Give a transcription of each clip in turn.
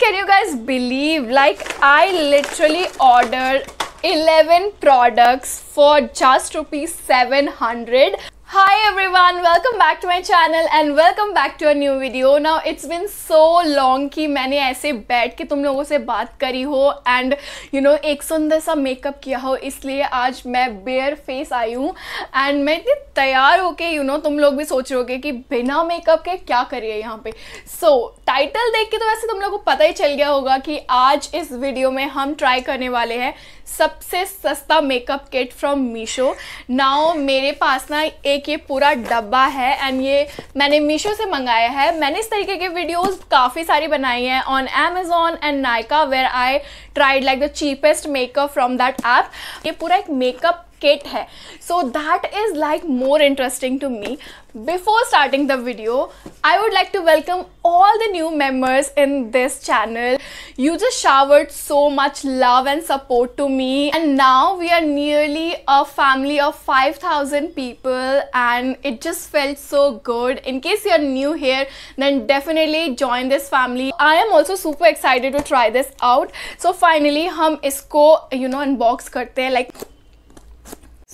Can you guys believe? Like, I literally ordered 11 products for just rupees 700 Hi everyone, welcome back to my channel and welcome back to a new video. Now it's been so long कि मैंने ऐसे बैठ के तुम लोगों से बात करी हो and you know एक सुंदर सा मेकअप किया हो इसलिए आज मैं बेयर फेस आई हूँ एंड मैं इतनी तैयार होके यू नो तुम लोग भी सोच रहे हो कि बिना मेकअप के क्या करिए यहाँ पे सो टाइटल देख के तो वैसे तुम लोग को पता ही चल गया होगा कि आज इस वीडियो में हम ट्राई करने वाले हैं सबसे सस्ता makeup kit from Meesho now मेरे पास ना एक ये पूरा डब्बा है एंड ये मैंने मीशो से मंगाया है मैंने इस तरीके के वीडियोस काफ़ी सारी बनाई हैं on Amazon and Nykaa where I tried like the cheapest makeup from that app ये पूरा एक makeup kit hai. So that is like more interesting to me. Before starting the video, I would like to welcome all the new members in this channel. You just showered so much love and support to me and now we are nearly a family of 5000 people and it just felt so good. In case you're new here, then definitely join this family. I am also super excited to try this out. So finally, hum isko you know unbox karte hai like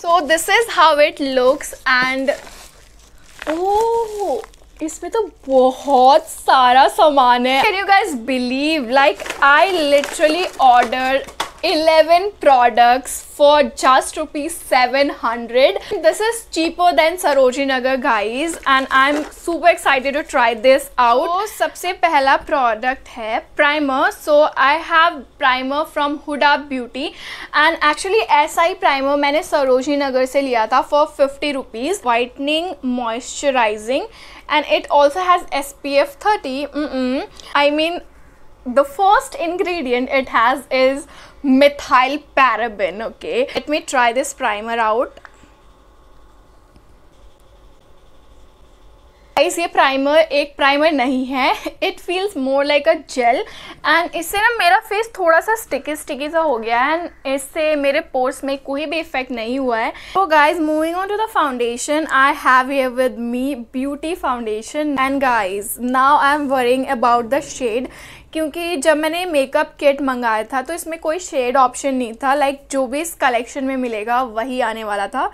so this is how it looks and oh इसमें तो बहुत सारा सामान है can you guys believe like I literally order 11 products for just rupees 700 this is cheaper than Sarojini Nagar guys and I'm super excited to try this out so सबसे पहला product है primer so I have primer from Huda Beauty and actually si primer मैंने Sarojini Nagar से लिया था for 50 rupees whitening moisturizing and it also has SPF 30 mm -mm. I mean the first ingredient it has is methyl paraben okay let me try this primer out guys ये primer एक primer नहीं है it feels more like a gel and इससे ना मेरा face थोड़ा सा sticky sticky सा हो गया है एंड इससे मेरे पोर्स में कोई भी इफेक्ट नहीं हुआ है तो guys moving on to the foundation I have ये with me beauty foundation and guys now I am worrying about the shade क्योंकि जब मैंने मेकअप किट मंगाया था तो इसमें कोई शेड ऑप्शन नहीं था लाइक like, जो भी इस कलेक्शन में मिलेगा वही आने वाला था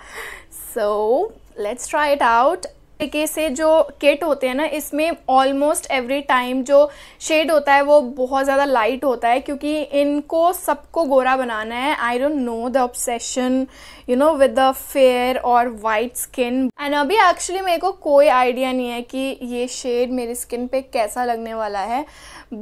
so let's try it out तरीके से जो किट होते हैं ना इसमें ऑलमोस्ट एवरी टाइम जो शेड होता है वो बहुत ज़्यादा लाइट होता है क्योंकि इनको सबको गोरा बनाना है I don't know the obsession you know with the fair और वाइट स्किन एंड अभी एक्चुअली मेरे को कोई आइडिया नहीं है कि ये शेड मेरी स्किन पे कैसा लगने वाला है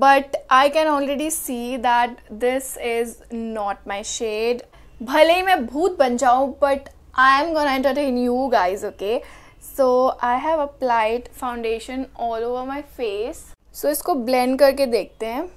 but I can already see that this is not my shade भले ही मैं भूत बन जाऊँ but I am gonna entertain you guys okay so I have applied foundation all over my face so इसको ब्लेंड करके देखते हैं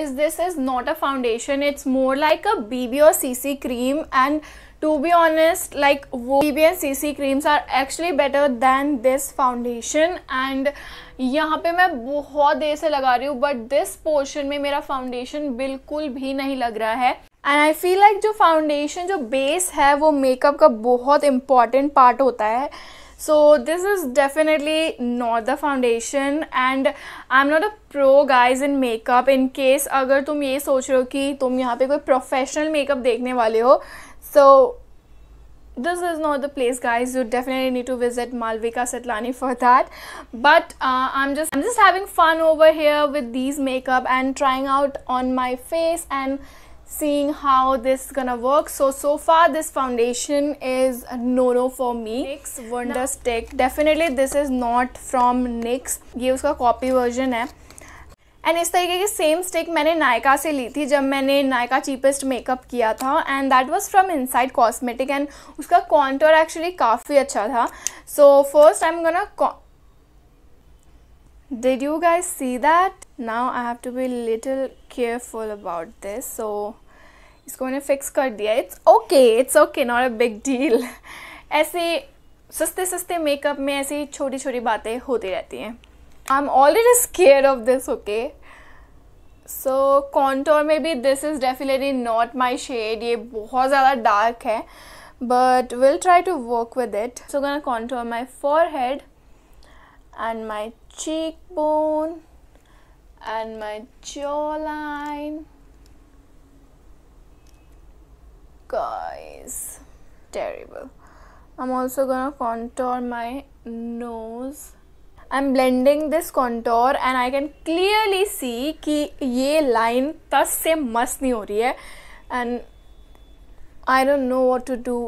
is this is not a foundation it's more like a bb or cc cream and to be honest like bb and cc creams are actually better than this foundation and यहाँ पे मैं बहुत देर से लगा रही हूँ बट दिस पोर्शन में मेरा फाउंडेशन बिल्कुल भी नहीं लग रहा है एंड आई फील लाइक जो फाउंडेशन जो बेस है वो मेकअप का बहुत इंपॉर्टेंट पार्ट होता है so this is definitely not the foundation and I am not a pro guys in makeup in case अगर तुम ये सोच रहे हो कि तुम यहाँ पे कोई प्रोफेशनल मेकअप देखने वाले हो so this is not the place guys you definitely need to visit Malvika Sitlani for that but I am just I am just having fun over here with these makeup and trying out on my face and seeing how this is gonna work so so far this foundation is no no for me NYX Wonder Stick definitely this is not from NYX ये उसका copy version है and इस तरीके की same stick मैंने नायका से ली थी जब मैंने नायका चीपेस्ट मेकअप किया था and that was from Insight cosmetic and उसका कॉन्टोर एक्चुअली काफ़ी अच्छा था so first I am gonna did you guys see that now i have to be a little careful about this so it's going to fix Cardia, it's okay it's okay not a big deal aise saste saste makeup mein aise choti choti baatein hoti rehti hain i'm already scared of this okay so contour maybe this is definitely not my shade ye bahut zyada dark hai but we'll try to work with it so i'm going to contour my forehead and my cheekbone and my jawline. Guys, terrible. I'm also gonna contour my nose. I'm blending this contour and I can clearly see कि ये line तस से मस नहीं हो रही है and I don't know what to do.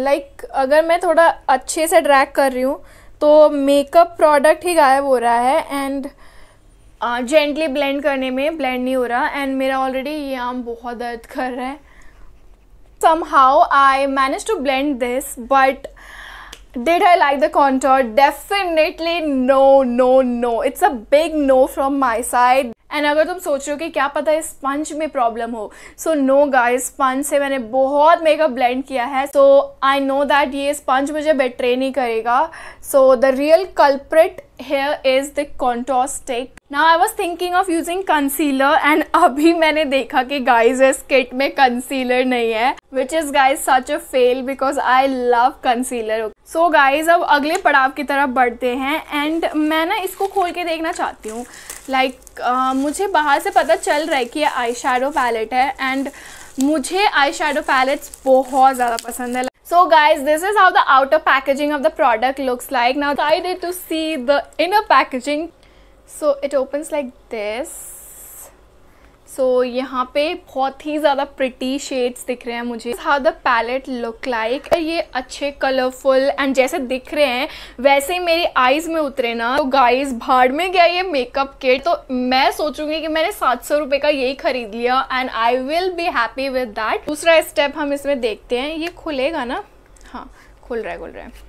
Like अगर मैं थोड़ा अच्छे से drag कर रही हूँ तो मेकअप प्रोडक्ट ही गायब हो रहा है एंड जेंटली ब्लेंड करने में ब्लेंड नहीं हो रहा एंड मेरा ऑलरेडी ये आम बहुत दर्द कर रहा है somehow I manage to blend this but did I like the contour? Definitely no no no it's a big no from my side and अगर तुम सोच रहे हो कि क्या पता है स्पंज में प्रॉब्लम हो सो नो गाइस स्पंज से मैंने बहुत मेकअप ब्लेंड किया है सो आई नो दैट ये स्पंज मुझे बेट्रे नहीं करेगा so the real culprit here is the contour stick now I was thinking of using concealer and अभी मैंने देखा कि guys इस kit में concealer नहीं है which is guys such a fail because I love concealer so guys अब अगले पड़ाव की तरफ बढ़ते हैं and मैं ना इसको खोल के देखना चाहती हूँ like uh, मुझे बाहर से पता चल रहा है कि ये आई शेडो पैलेट है एंड मुझे आई शेडो पैलेट्स बहुत ज़्यादा पसंद है So guys, this is how the outer packaging of the product looks like. Now I decided to see the inner packaging. So it opens like this so so, यहाँ पे बहुत ही ज़्यादा pretty shades दिख रहे हैं मुझे how the palette look like ये अच्छे कलरफुल एंड जैसे दिख रहे हैं वैसे ही मेरी आईज़ में उतरे ना तो गाइज भाड़ में गया ये मेकअप किट तो मैं सोचूंगी कि मैंने सात सौ रुपये का यही खरीद लिया and I will be happy with that दूसरा स्टेप हम इसमें देखते हैं ये खुलेगा ना हाँ खुल रहा है खुल रहा है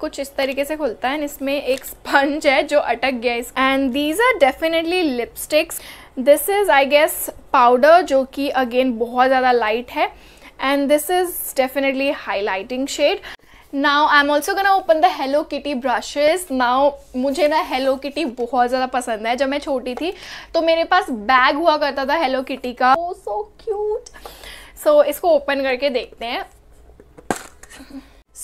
कुछ इस तरीके से खुलता है इसमें एक स्पंज है जो अटक गया and these are definitely lipsticks this is I guess powder जो कि अगेन बहुत ज़्यादा लाइट है and this is definitely highlighting shade now I am also gonna open the Hello Kitty brushes now मुझे ना हेलो किटी बहुत ज़्यादा पसंद है जब मैं छोटी थी तो मेरे पास बैग हुआ करता था हेलो किटी का सो क्यूट सो इसको ओपन करके देखते हैं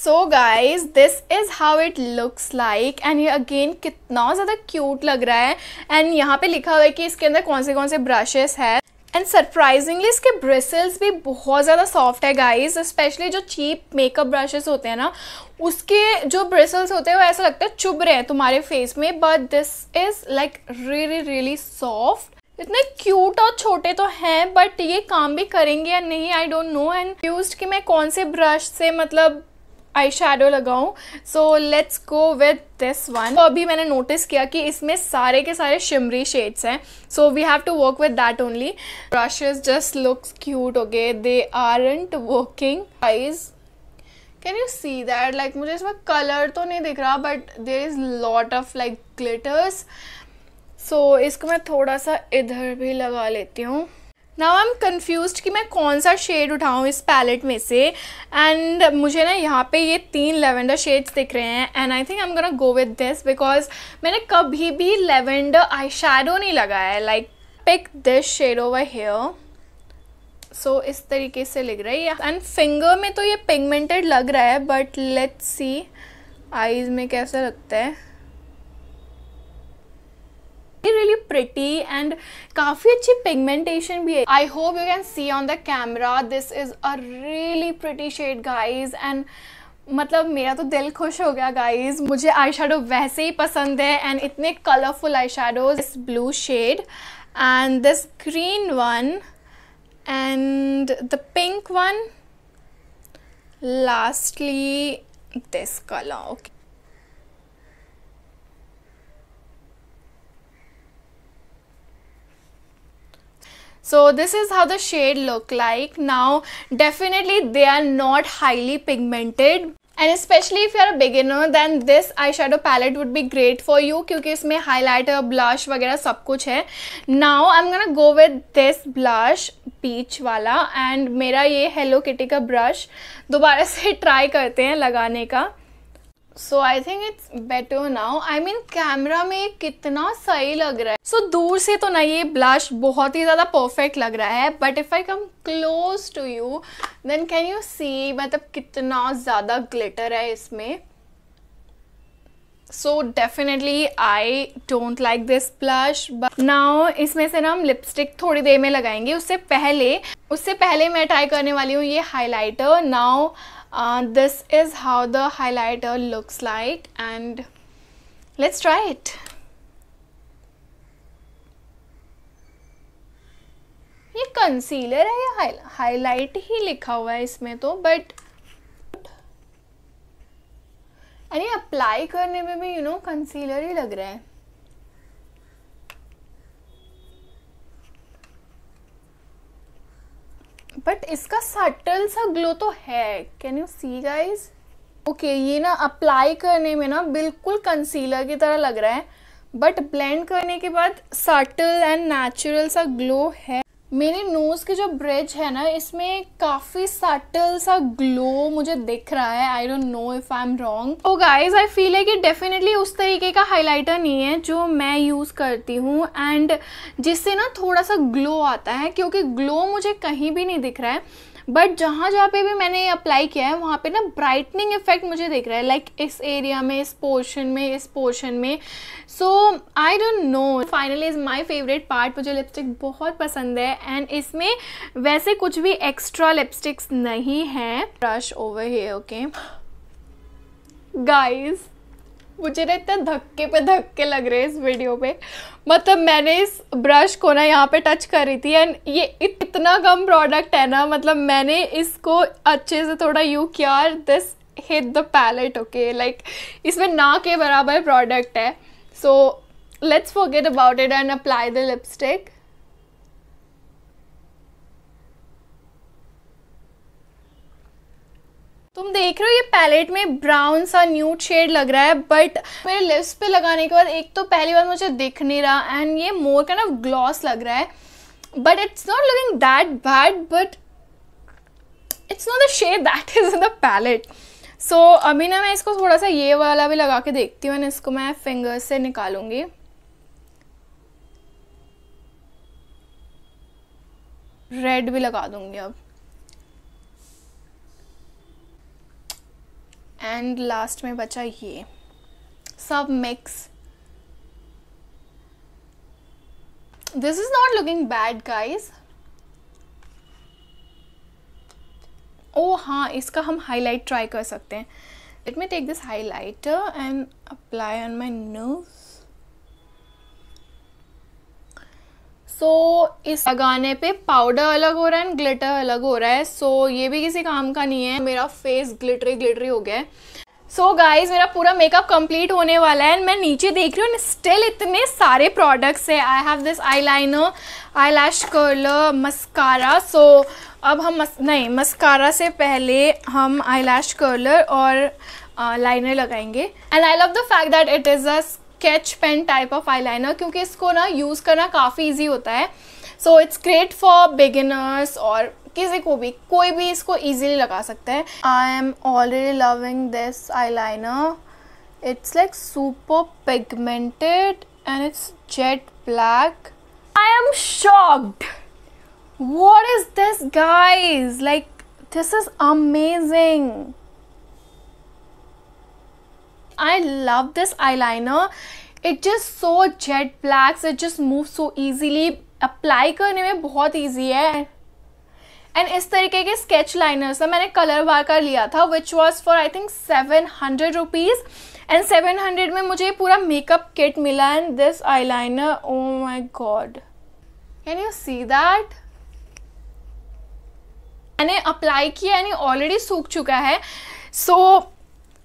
so guys this is how it looks like and ये अगेन कितना ज़्यादा क्यूट लग रहा है एंड यहाँ पे लिखा हुआ है कि इसके अंदर कौन से कौन से ब्रशेस है एंड सरप्राइजिंगली इसके ब्रिसल्स भी बहुत ज़्यादा सॉफ्ट है गाइज स्पेशली जो चीप मेकअप ब्रशेस होते हैं ना उसके जो ब्रिसल्स होते हैं वो ऐसा लगता है चुभ रहे हैं तुम्हारे फेस में but this is like really really soft इतने क्यूट और छोटे तो हैं बट ये काम भी करेंगे या नहीं I don't know and use कि मैं कौन से ब्रश से मतलब आई शेडो लगाऊँ so let's go with this one तो अभी मैंने नोटिस किया कि इसमें सारे के सारे शिमरी शेड्स हैं so we have to work with that only brushes just looks cute okay they aren't working eyes can you see that like मुझे इसमें कलर तो नहीं दिख रहा but there is lot of like glitters so इसको मैं थोड़ा सा इधर भी लगा लेती हूँ नाउ आई एम कन्फ्यूज कि मैं कौन सा शेड उठाऊँ इस पैलेट में से एंड मुझे ना यहाँ पे ये तीन लेवेंडर शेड्स दिख रहे हैं and I think I am gonna go with this because मैंने कभी भी लेवेंडर आई शेडो नहीं लगाया है like pick this shade over here so इस तरीके से लिख रही है एंड फिंगर में तो ये पिगमेंटेड लग रहा है बट लेट्स सी आईज में कैसा लगता है रियली प्रिटी एंड काफ़ी अच्छी पिगमेंटेशन भी है I hope you can see on the camera this is a really pretty shade guys and मतलब मेरा तो दिल खुश हो गया गाइज मुझे आई वैसे ही पसंद है एंड इतने colourful eye shadows this blue shade and this green one and the pink one lastly this colour okay so this is how the shade look like now definitely they are not highly pigmented and specially if you are beginner then this eye shadow palette would be great for you क्योंकि इसमें highlighter blush वगैरह सब कुछ है now I am gonna go with this blush बीच वाला and मेरा ये हेलो किटी का ब्रश दोबारा से ट्राई करते हैं लगाने का so I think it's better now I mean camera में कितना सही लग रहा है सो so, दूर से तो ना ये ब्लश बहुत ही ज़्यादा परफेक्ट लग रहा है but if I come close to you then can you see मतलब कितना ज़्यादा ग्लिटर है इसमें so definitely I don't like this blush but now इसमें से ना हम लिपस्टिक थोड़ी देर में लगाएंगे उससे पहले उससे पहले मैं ट्राई करने वाली हूँ ये highlighter now uh, this is how the highlighter looks like and let's try it ये कंसीलर है या हाईलाइट ही लिखा हुआ है इसमें तो बट अरे अप्लाई करने में भी यू नो कंसीलर ही लग रहा है बट इसका सटल सा ग्लो तो है can you see guys okay ये ना अप्लाई करने में ना बिल्कुल कंसीलर की तरह लग रहा है बट ब्लेंड करने के बाद सटल एंड नेचुरल सा ग्लो है मेरे नोज़ के जो ब्रिज है ना इसमें काफ़ी सटल सा ग्लो मुझे दिख रहा है I don't know if I am wrong oh guys I feel है कि डेफिनेटली उस तरीके का हाइलाइटर नहीं है जो मैं यूज़ करती हूँ एंड जिससे ना थोड़ा सा ग्लो आता है क्योंकि ग्लो मुझे कहीं भी नहीं दिख रहा है बट जहाँ जहाँ पे भी मैंने अप्लाई किया है वहाँ पे ना ब्राइटनिंग इफेक्ट मुझे दिख रहा है लाइक like, इस एरिया में इस पोर्शन में इस पोर्शन में so I don't know finally is my favourite part मुझे लिपस्टिक बहुत पसंद है एंड इसमें वैसे कुछ भी एक्स्ट्रा लिपस्टिक्स नहीं है ब्रश ओवर है ओके गाइज़ मुझे ना इतना धक्के पे धक्के लग रहे हैं इस वीडियो में मतलब मैंने इस ब्रश को ना यहाँ पे टच करी थी एंड ये इतना कम प्रोडक्ट है ना मतलब मैंने इसको अच्छे से थोड़ा यू किया this hit the palette okay like इसमें ना के बराबर प्रोडक्ट है so let's forget about it and apply the lipstick तुम देख रहे हो ये पैलेट में ब्राउन सा न्यूट शेड लग रहा है बट मेरे लिप्स पे लगाने के बाद एक तो पहली बार मुझे दिख नहीं रहा एंड ये मोर काइंड ऑफ ग्लॉस लग रहा है but it's not looking that bad but it's not the shade that is in the palette so अभी ना मैं इसको थोड़ा सा ये वाला भी लगा के देखती हूँ एंड इसको मैं फिंगर्स से निकालूंगी रेड भी लगा दूंगी अब एंड लास्ट में बचा ये सब mix this is not looking bad guys oh हाँ इसका हम हाईलाइट ट्राई कर सकते हैं let me take this highlighter and apply on my nerves so so, इस लगाने पे पाउडर अलग हो रहा है एंड ग्लिटर अलग हो रहा है सो so, ये भी किसी काम का नहीं है मेरा फेस ग्लिटरी ग्लिटरी हो गया है सो so गाइज मेरा पूरा मेकअप कंप्लीट होने वाला है एंड मैं नीचे देख रही हूँ स्टिल इतने सारे प्रोडक्ट्स है I have this eye liner eye lash curler mascara so अब हम मस, नहीं मस्कारा से पहले हम आई लैश कर्लर और लाइनर uh, लगाएंगे and I love the fact that it is a sketch pen type of eyeliner क्योंकि इसको ना यूज़ करना काफ़ी इजी होता है so it's great for beginners और किसी को भी कोई भी इसको ईजिली लगा सकता है I am already loving this eye liner it's like super pigmented and it's jet black I am shocked what is this guys like this is amazing I love this eye liner it just so jet blacks it just move so easily अप्लाई करने में बहुत easy है and इस तरीके के sketch liners था मैंने कलर बार का लिया था which was for I think seven hundred rupees and seven hundred में मुझे पूरा मेकअप किट मिला and this eye liner oh my God can you see that मैंने अप्लाई किया यानी ऑलरेडी सूख चुका है सो so,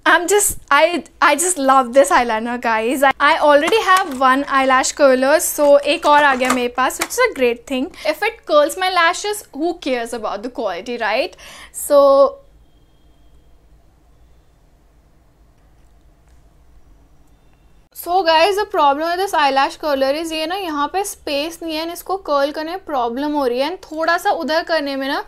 I'm just I I just love this eyeliner guys. I, I already have one eyelash curler so ek aur aa gaya mere paas which is a great thing. If it curls my lashes who cares about the quality right? So so guys the problem है this eye lash curler is ये ना यहाँ पे space नहीं है and इसको curl करने में प्रॉब्लम हो रही है एंड थोड़ा सा उधर करने में ना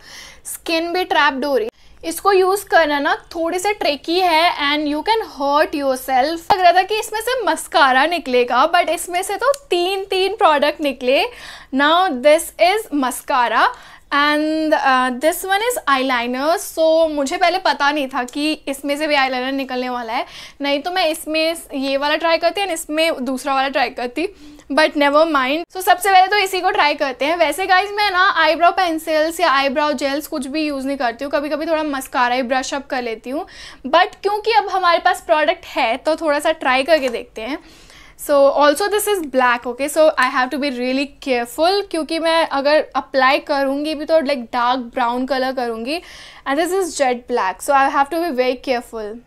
स्किन भी ट्रैप्ड हो रही है इसको यूज़ करना ना थोड़े से ट्रेकी है and you can hurt yourself लग रहा था कि इसमें से मस्कारा निकलेगा बट इसमें से तो तीन तीन प्रोडक्ट निकले now this is mascara and this one is eye liner so मुझे पहले पता नहीं था कि इसमें से भी आई लाइनर निकलने वाला है नहीं तो मैं इसमें ये वाला ट्राई करती एंड इसमें दूसरा वाला ट्राई करती बट नेवर माइंड सो सबसे पहले तो इसी को ट्राई करते हैं वैसे गाइज मैं ना आईब्रो पेंसिल्स या आईब्रो जेल्स कुछ भी यूज़ नहीं करती हूँ कभी कभी थोड़ा मस्कारा ही ब्रश अप कर लेती हूँ बट क्योंकि अब हमारे पास प्रोडक्ट है तो थोड़ा सा ट्राई करके देखते हैं so also this is black okay so I have to be really careful क्योंकि मैं अगर अप्लाई करूँगी भी तो लाइक डार्क ब्राउन कलर करूँगी and this is jet black so I have to be very careful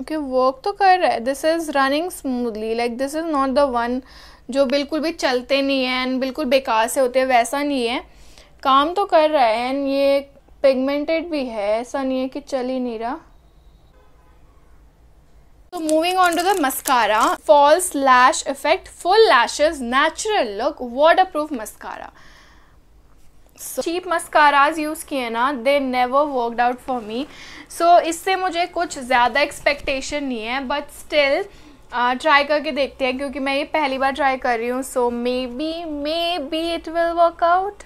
okay work तो कर रहा है this is running smoothly like this is not the one जो बिल्कुल भी चलते नहीं है एंड बिल्कुल बेकार से होते हैं वैसा नहीं है काम तो कर रहा है एंड ये पिगमेंटेड भी है ऐसा नहीं है कि चल ही नहीं रहा तो moving on to the mascara false lash effect full lashes natural look waterproof mascara cheap mascaras use किए ना they never worked out for me so इससे मुझे कुछ ज़्यादा एक्सपेक्टेशन नहीं है बट स्टिल ट्राई करके देखते हैं क्योंकि मैं ये पहली बार ट्राई कर रही हूँ so maybe maybe it will work out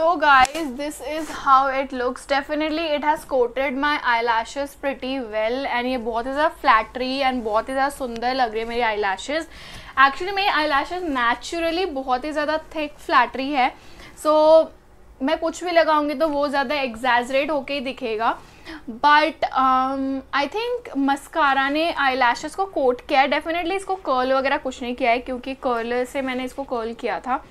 so guys this is how it looks definitely it has coated my eyelashes pretty well and ये बहुत ही ज़्यादा flattery and बहुत ही ज़्यादा सुंदर लग रही है मेरी eyelashes actually मेरी eyelashes naturally बहुत ही ज़्यादा thick flattery है so मैं कुछ भी लगाऊंगी तो वो ज़्यादा एग्जैजरेट होके ही दिखेगा बट आई थिंक मस्कारा ने आई लैशेज़ को कोट किया है डेफिनेटली इसको कर्ल वगैरह कुछ नहीं किया है क्योंकि कर्ल से मैंने इसको कर्ल किया था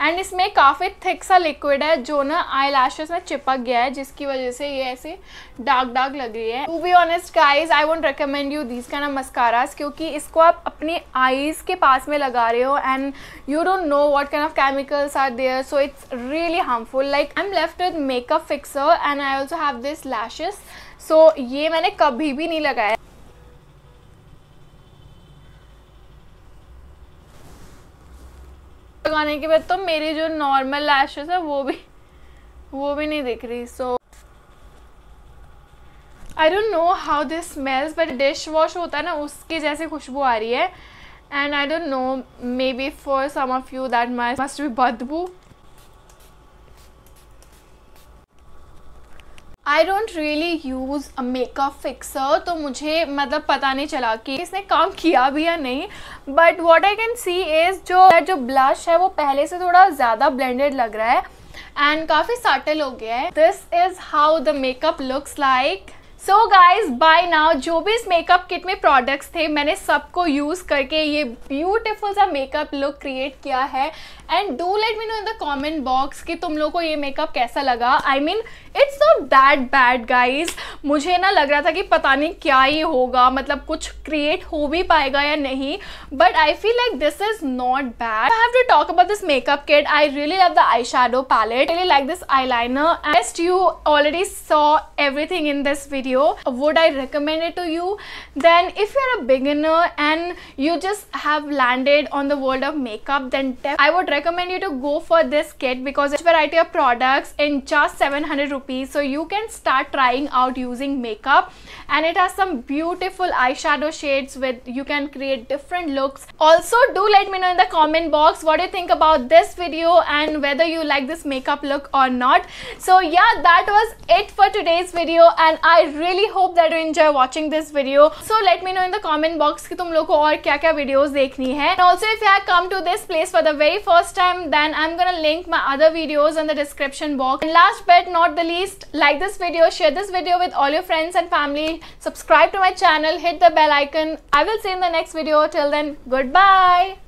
एंड इसमें काफ़ी थिक सा लिक्विड है जो ना आई लैशेज में चिपक गया है जिसकी वजह से ये ऐसे डार्क डार्क लग रही है to be honest guys I won't recommend you these can mascaras क्योंकि इसको आप अपनी आईज़ के पास में लगा रहे हो and you don't know what kind of chemicals are there so it's really harmful like I am left with makeup fixer and I also have this lashes so ये मैंने कभी भी नहीं लगाया लगाने के बाद तो मेरी जो नॉर्मल लैशेस है वो भी वो भी नहीं दिख रही so I don't know how this smells but dish wash होता है ना उसके जैसे खुशबू आ रही है and I don't know maybe for some of you that my must be बदबू I don't really use a makeup fixer तो मुझे मतलब पता नहीं चला कि इसने काम किया भी या नहीं but what I can see is जो जो ब्लश है वो पहले से थोड़ा ज़्यादा ब्लेंडेड लग रहा है एंड काफ़ी साटल हो गया है this is how the makeup looks like so guys bye now जो भी इस मेकअप किट में प्रोडक्ट्स थे मैंने सबको यूज़ करके ये ब्यूटिफुल सा मेकअप लुक क्रिएट किया है and do let me know in the comment box कि तुम लोग को ये मेकअप कैसा लगा I mean it's not that bad guys मुझे ना लग रहा था कि पता नहीं क्या ही होगा मतलब कुछ क्रिएट हो भी पाएगा या नहीं but I feel like this is not bad I have to talk about this makeup kit I really love the eye shadow palette really like this eye liner as you already saw everything in this would I i recommend it to you then if you're a beginner and you just have landed on the world of makeup then i would recommend recommend you to go for this kit because it's variety of products in just 700 rupees so you can start trying out using makeup and it has some beautiful eyeshadow shades with you can create different looks also do let me know in the comment box what you think about this video and whether you like this makeup look or not so yeah that was it for today's video and I really hope that you enjoy watching this video so let me know in the comment box कि तुम लोग को और क्या क्या videos and also if you have come to this place for the very first first time then I'm gonna link my other videos in the description box. And last but not the least, like this video, share this video with all your friends and family, subscribe to my channel, hit the bell icon. I will see you in the next video. Till then, goodbye.